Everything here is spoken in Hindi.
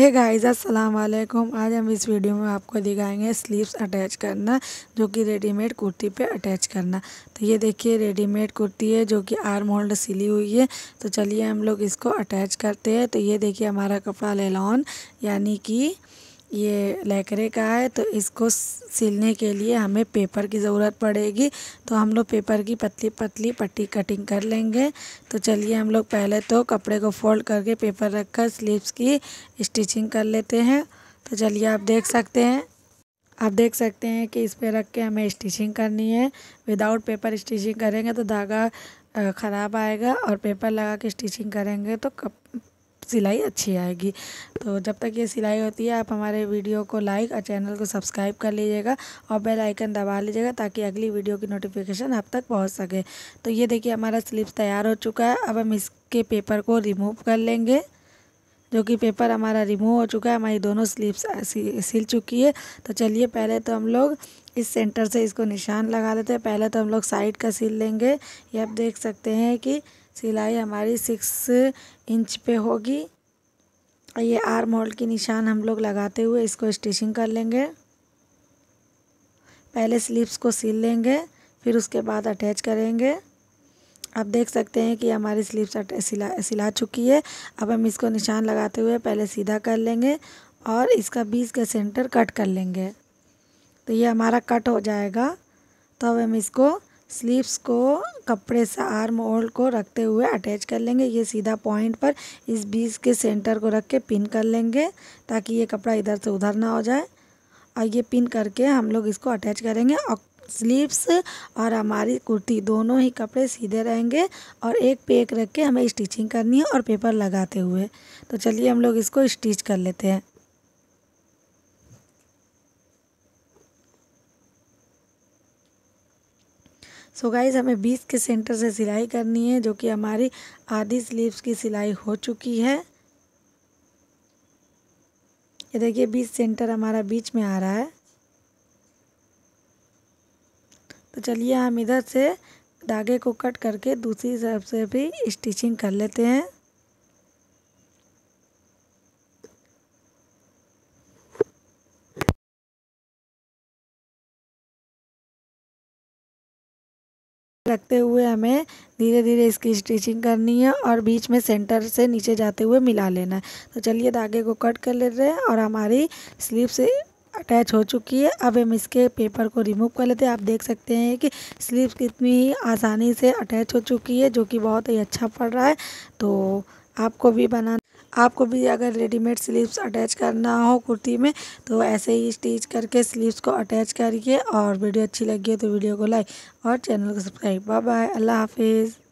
हे गाइस अस्सलाम वालेकुम आज हम इस वीडियो में आपको दिखाएंगे स्लीव्स अटैच करना जो कि रेडीमेड कुर्ती पे अटैच करना तो ये देखिए रेडीमेड कुर्ती है जो कि आर्म होल्ड सिली हुई है तो चलिए हम लोग इसको अटैच करते हैं तो ये देखिए हमारा कपड़ा लेलॉन यानी कि ये लैकरे का है तो इसको सिलने के लिए हमें पेपर की ज़रूरत पड़ेगी तो हम लोग पेपर की पतली पतली पट्टी कटिंग कर लेंगे तो चलिए हम लोग पहले तो कपड़े को फोल्ड करके पेपर रखकर स्लीव्स की स्टिचिंग कर लेते हैं तो चलिए आप देख सकते हैं आप देख सकते हैं कि इस पे रख के हमें स्टिचिंग करनी है विदाउट पेपर स्टिचिंग करेंगे तो धागा ख़राब आएगा और पेपर लगा के स्टिचिंग करेंगे तो कप सिलाई अच्छी आएगी तो जब तक ये सिलाई होती है आप हमारे वीडियो को लाइक और चैनल को सब्सक्राइब कर लीजिएगा और बेल आइकन दबा लीजिएगा ताकि अगली वीडियो की नोटिफिकेशन आप तक पहुँच सके तो ये देखिए हमारा स्लिप्स तैयार हो चुका है अब हम इसके पेपर को रिमूव कर लेंगे जो कि पेपर हमारा रिमूव हो चुका है हमारी दोनों स्लीव्स सिल चुकी है तो चलिए पहले तो हम लोग इस सेंटर से इसको निशान लगा लेते हैं पहले तो हम लोग साइड का सिल लेंगे ये आप देख सकते हैं कि सिलाई हमारी सिक्स इंच पे होगी ये आर्म होल्ड की निशान हम लोग लगाते हुए इसको स्टिचिंग कर लेंगे पहले स्लीव्स को सिल लेंगे फिर उसके बाद अटैच करेंगे आप देख सकते हैं कि हमारी स्लीव्स सिला सिला चुकी है अब हम इसको निशान लगाते हुए पहले सीधा कर लेंगे और इसका बीस का सेंटर कट कर लेंगे तो ये हमारा कट हो जाएगा तो अब हम इसको स्लीव्स को कपड़े से आर्म होल को रखते हुए अटैच कर लेंगे ये सीधा पॉइंट पर इस बीज के सेंटर को रख के पिन कर लेंगे ताकि ये कपड़ा इधर से उधर ना हो जाए और ये पिन करके हम लोग इसको अटैच करेंगे और स्लीव्स और हमारी कुर्ती दोनों ही कपड़े सीधे रहेंगे और एक पे एक रख के हमें स्टिचिंग करनी है और पेपर लगाते हुए तो चलिए हम लोग इसको स्टिच कर लेते हैं सो so गाइज हमें बीस के सेंटर से सिलाई करनी है जो कि हमारी आधी स्लीव्स की सिलाई हो चुकी है ये देखिए बीस सेंटर हमारा बीच में आ रहा है तो चलिए हम इधर से धागे को कट करके दूसरी तरफ से भी स्टिचिंग कर लेते हैं रखते हुए हमें धीरे धीरे इसकी स्टिचिंग करनी है और बीच में सेंटर से नीचे जाते हुए मिला लेना है तो चलिए धागे को कट कर ले रहे हैं और हमारी स्लीव से अटैच हो चुकी है अब हम इसके पेपर को रिमूव कर लेते हैं आप देख सकते हैं कि स्लीव कितनी ही आसानी से अटैच हो चुकी है जो कि बहुत ही अच्छा पड़ रहा है तो आपको भी बना आपको भी अगर रेडीमेड स्लीव्स अटैच करना हो कुर्ती में तो ऐसे ही स्टिच करके स्लीव्स को अटैच करिए और वीडियो अच्छी लगी हो तो वीडियो को लाइक और चैनल को सब्सक्राइब बाय बाय अल्लाह हाफिज़